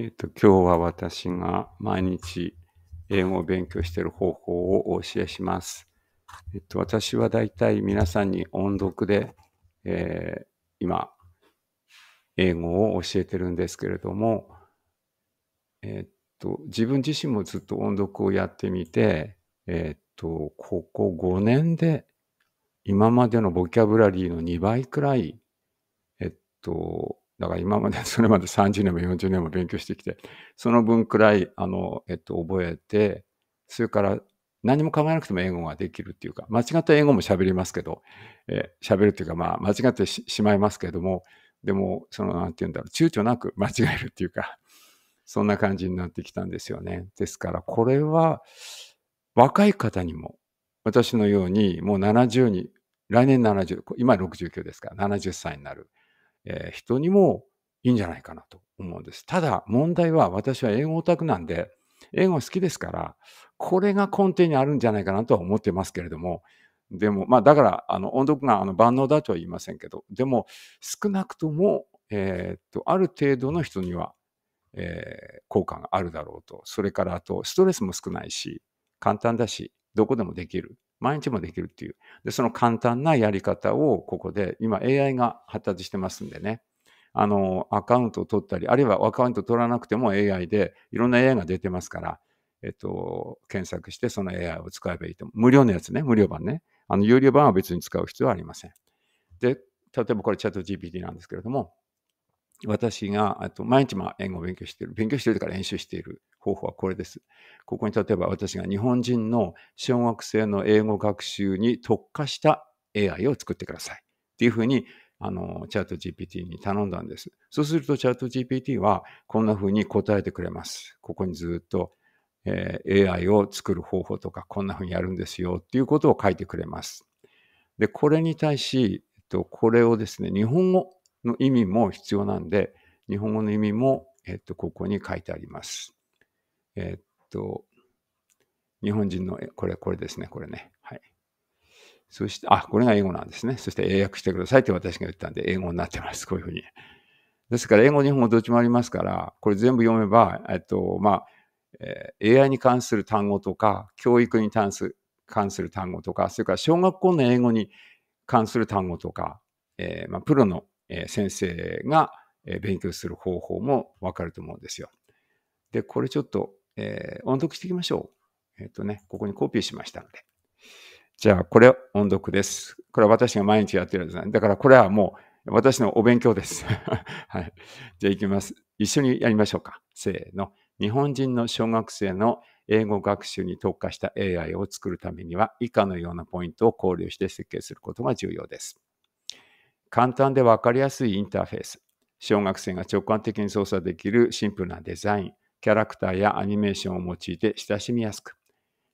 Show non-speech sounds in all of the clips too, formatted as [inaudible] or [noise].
えっ、ー、と、今日は私が毎日英語を勉強している方法をお教えします。えっ、ー、と、私はだいたい皆さんに音読で、えー、今、英語を教えてるんですけれども、えっと、自分自身もずっと音読をやってみて、えっと、ここ5年で今までのボキャブラリーの2倍くらい、えっと、だから今まで [laughs] それまで30年も40年も勉強してきて、その分くらい、あの、えっと、覚えて、それから何も考えなくても英語ができるっていうか、間違った英語も喋りますけど、え喋るっていうか、まあ、間違ってしまいますけども、でも、その、なんて言うんだろう、躊躇なく間違えるっていうか、そんな感じになってきたんですよね。ですから、これは、若い方にも、私のように、もう70に、来年70、今69ですから、70歳になる。えー、人にもいいんじゃないかなと思うんです。ただ問題は私は英語オタクなんで、英語好きですから、これが根底にあるんじゃないかなとは思ってますけれども、でも、まあだから、あの、音読があの万能だとは言いませんけど、でも少なくとも、えー、っと、ある程度の人には、えー、効果があるだろうと。それからあと、ストレスも少ないし、簡単だし、どこでもできる。毎日もできるっていう。で、その簡単なやり方をここで、今 AI が発達してますんでね。あの、アカウントを取ったり、あるいはアカウントを取らなくても AI で、いろんな AI が出てますから、えっと、検索してその AI を使えばいいと。無料のやつね、無料版ね。あの、有料版は別に使う必要はありません。で、例えばこれチャット GPT なんですけれども、私が、あと毎日ま英語を勉強している。勉強しているから練習している方法はこれです。ここに例えば私が日本人の小学生の英語学習に特化した AI を作ってください。っていうふうに、あの、チャット GPT に頼んだんです。そうするとチャット GPT はこんなふうに答えてくれます。ここにずっと、えー、AI を作る方法とか、こんなふうにやるんですよっていうことを書いてくれます。で、これに対し、えっと、これをですね、日本語の意味も必要なんで、日本語の意味も、えっと、ここに書いてあります。えっと、日本人の、これ、これですね、これね。はい。そして、あ、これが英語なんですね。そして英訳してくださいって私が言ったんで、英語になってます。こういうふうに。ですから、英語、日本語どっちもありますから、これ全部読めば、えっと、まあ、えー、AI に関する単語とか、教育に関する関する単語とか、それから小学校の英語に関する単語とか、えーまあ、プロのえ先生が勉強する方法もわかると思うんですよ。で、これちょっと、えー、音読していきましょう。えっ、ー、とね、ここにコピーしましたので。じゃあ、これ音読です。これは私が毎日やってるんですね。だからこれはもう私のお勉強です。[laughs] はい。じゃあ行きます。一緒にやりましょうか。せーの。日本人の小学生の英語学習に特化した AI を作るためには以下のようなポイントを考慮して設計することが重要です。簡単で分かりやすいインターフェース、小学生が直感的に操作できるシンプルなデザイン、キャラクターやアニメーションを用いて親しみやすく、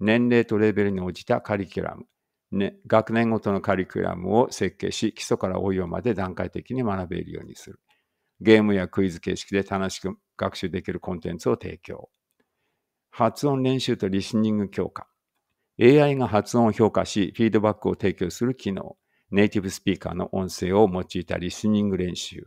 年齢とレベルに応じたカリキュラム、ね、学年ごとのカリキュラムを設計し、基礎から応用まで段階的に学べるようにする。ゲームやクイズ形式で楽しく学習できるコンテンツを提供。発音練習とリスニング強化。AI が発音を評価し、フィードバックを提供する機能。ネイティブスピーカーの音声を用いたリスニング練習、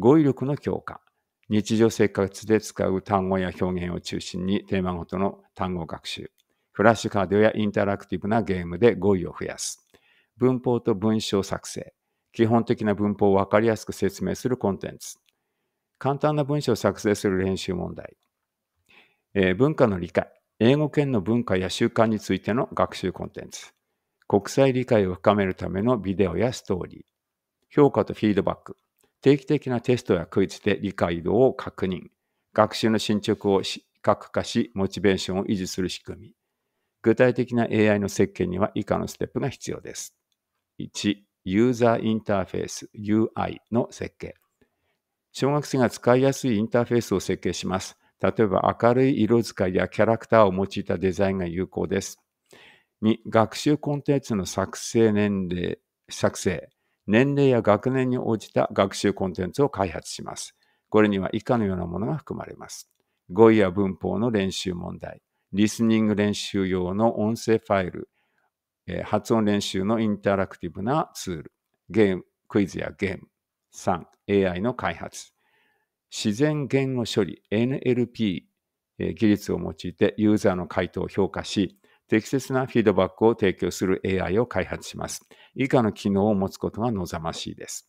語彙力の強化、日常生活で使う単語や表現を中心にテーマごとの単語学習、フラッシュカードやインタラクティブなゲームで語彙を増やす、文法と文章作成、基本的な文法をわかりやすく説明するコンテンツ、簡単な文章を作成する練習問題、えー、文化の理解、英語圏の文化や習慣についての学習コンテンツ、国際理解を深めるためのビデオやストーリー、評価とフィードバック、定期的なテストやクイズで理解度を確認、学習の進捗を視覚化し、モチベーションを維持する仕組み。具体的な AI の設計には以下のステップが必要です。1、ユーザーインターフェース UI の設計。小学生が使いやすいインターフェースを設計します。例えば明るい色使いやキャラクターを用いたデザインが有効です。2、学習コンテンツの作成年齢、作成、年齢や学年に応じた学習コンテンツを開発します。これには以下のようなものが含まれます。語彙や文法の練習問題、リスニング練習用の音声ファイル、え発音練習のインタラクティブなツール、ゲーム、クイズやゲーム。3、AI の開発。自然言語処理 NLP 技術を用いてユーザーの回答を評価し、適切なフィードバックを提供する AI を開発します。以下の機能を持つことが望ましいです。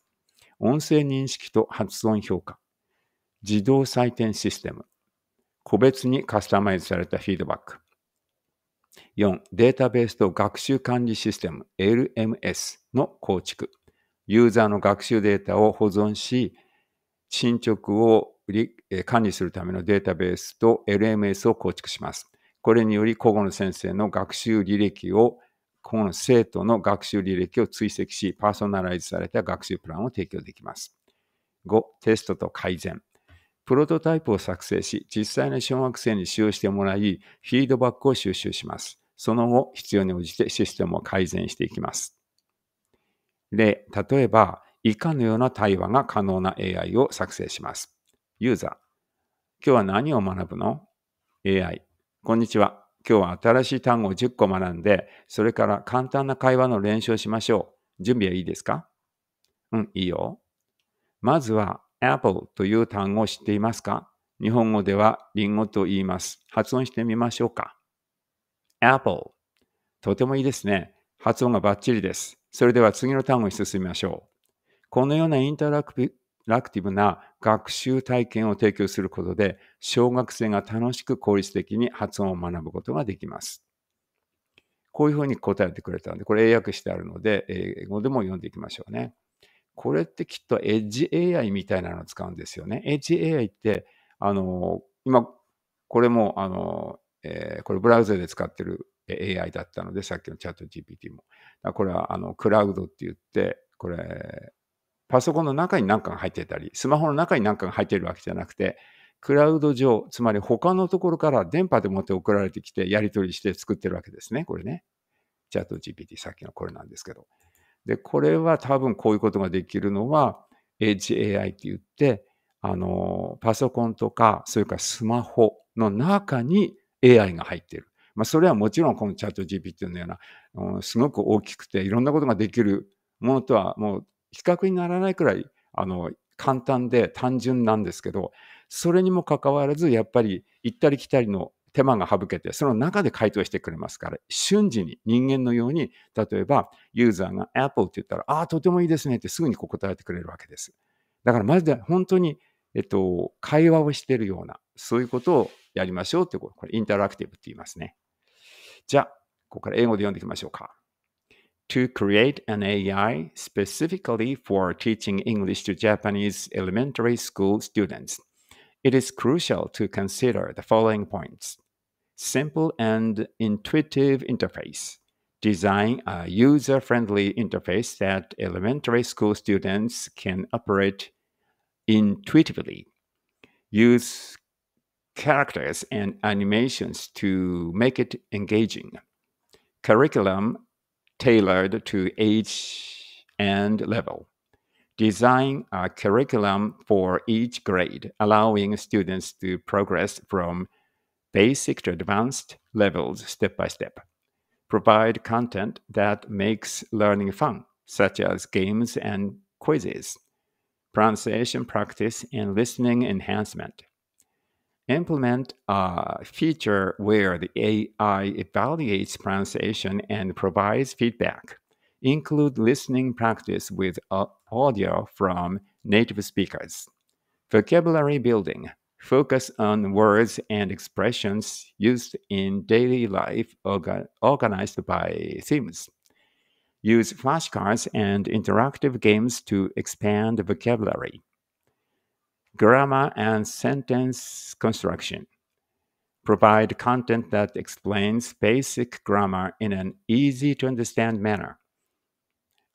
音声認識と発音評価、自動採点システム、個別にカスタマイズされたフィードバック。4、データベースと学習管理システム LMS の構築。ユーザーの学習データを保存し、進捗を管理するためのデータベースと LMS を構築します。これにより、古語の先生の学習履歴を、この生徒の学習履歴を追跡し、パーソナライズされた学習プランを提供できます。5、テストと改善。プロトタイプを作成し、実際の小学生に使用してもらい、フィードバックを収集します。その後、必要に応じてシステムを改善していきます。例、例えば、以下のような対話が可能な AI を作成します。ユーザー、今日は何を学ぶの ?AI、こんにちは。今日は新しい単語を10個学んで、それから簡単な会話の練習をしましょう。準備はいいですかうん、いいよ。まずは、apple という単語を知っていますか日本語ではリンゴと言います。発音してみましょうか。apple。とてもいいですね。発音がバッチリです。それでは次の単語に進みましょう。このようなインタラクティブな学習体験を提供することで、小学生が楽しく効率的に発音を学ぶことができます。こういうふうに答えてくれたので、これ英訳してあるので、英語でも読んでいきましょうね。これってきっとエッジ AI みたいなのを使うんですよね。エッジ AI って、あの、今、これも、あの、えー、これブラウザで使ってる AI だったので、さっきのチャット GPT も。これは、あの、クラウドって言って、これ、パソコンの中に何かが入ってたり、スマホの中に何かが入っているわけじゃなくて、クラウド上、つまり他のところから電波でもって送られてきて、やり取りして作ってるわけですね、これね。チャット GPT、さっきのこれなんですけど。で、これは多分こういうことができるのは、HAI って言って、あの、パソコンとか、それからスマホの中に AI が入ってる。まあ、それはもちろんこのチャット GPT のような、うん、すごく大きくていろんなことができるものとはもう比較にならないくらい、あの、簡単で単純なんですけど、それにもかかわらず、やっぱり行ったり来たりの手間が省けて、その中で回答してくれますから、瞬時に人間のように、例えばユーザーが Apple って言ったら、ああ、とてもいいですねってすぐに答えてくれるわけです。だからまずで本当に、えっと、会話をしているような、そういうことをやりましょうってこと、これインタラクティブって言いますね。じゃあ、ここから英語で読んでいきましょうか。to create an AI specifically for teaching English to Japanese elementary school students, it is crucial to consider the following points simple and intuitive interface. Design a user friendly interface that elementary school students can operate intuitively. Use characters and animations to make it engaging. Curriculum tailored to age and level. Design a curriculum for each grade, allowing students to progress from basic to advanced levels step by step. Provide content that makes learning fun, such as games and quizzes, pronunciation practice, and listening enhancement implement a feature where the AI evaluates pronunciation and provides feedback. Include listening practice with uh, audio from native speakers. Vocabulary building. Focus on words and expressions used in daily life orga organized by themes. Use flashcards and interactive games to expand vocabulary grammar and sentence construction. Provide content that explains basic grammar in an easy to understand manner.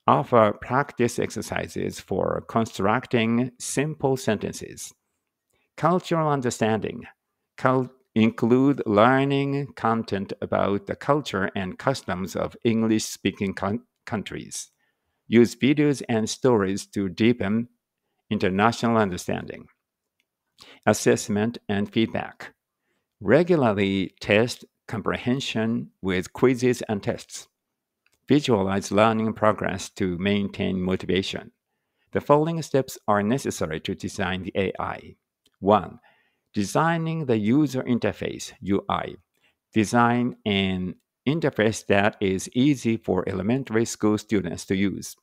Offer practice exercises for constructing simple sentences. Cultural understanding Cul- include learning content about the culture and customs of English speaking countries. Use videos and stories to deepen international understanding, assessment, and feedback. Regularly test comprehension with quizzes and tests. Visualize learning progress to maintain motivation. The following steps are necessary to design the AI. 1. Designing the user interface UI. Design an interface that is easy for elementary school students to use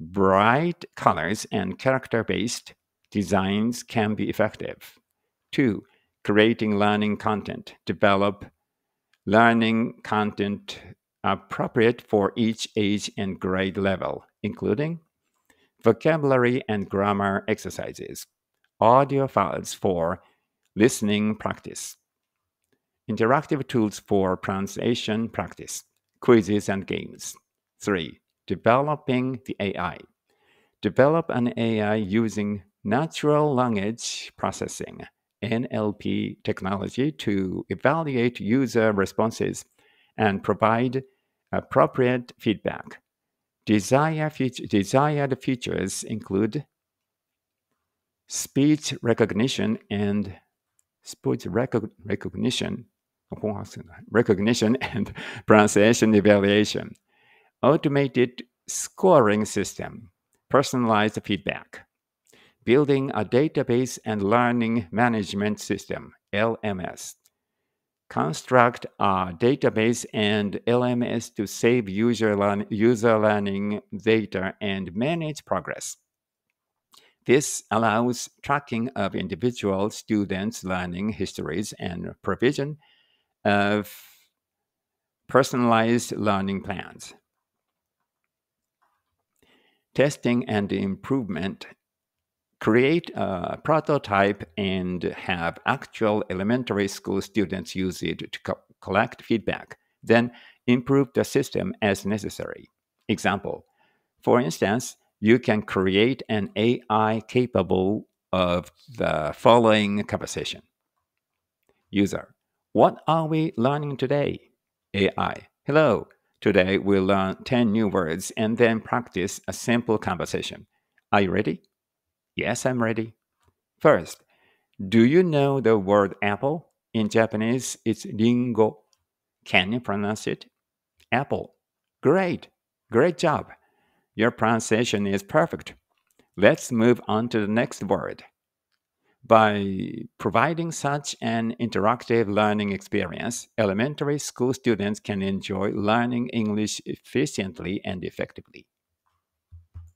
bright colors and character based designs can be effective. Two, creating learning content. Develop learning content appropriate for each age and grade level, including vocabulary and grammar exercises, audio files for listening practice, interactive tools for pronunciation practice, quizzes and games. Three, developing the AI. Develop an AI using natural language processing, NLP technology, to evaluate user responses and provide appropriate feedback. Desire desired features include speech recognition and speech rec- recognition, recognition and pronunciation evaluation automated scoring system, personalized feedback, building a database and learning management system, LMS. Construct a database and LMS to save user, learn, user learning data and manage progress. This allows tracking of individual students' learning histories and provision of personalized learning plans testing and improvement, create a prototype and have actual elementary school students use it to co collect feedback, then improve the system as necessary. Example, for instance, you can create an AI capable of the following conversation. User, what are we learning today? AI, hello, Today, we'll learn 10 new words and then practice a simple conversation. Are you ready? Yes, I'm ready. First, do you know the word apple? In Japanese, it's ringo. Can you pronounce it? Apple. Great. Great job. Your pronunciation is perfect. Let's move on to the next word. By providing such an interactive learning experience, elementary school students can enjoy learning English efficiently and effectively.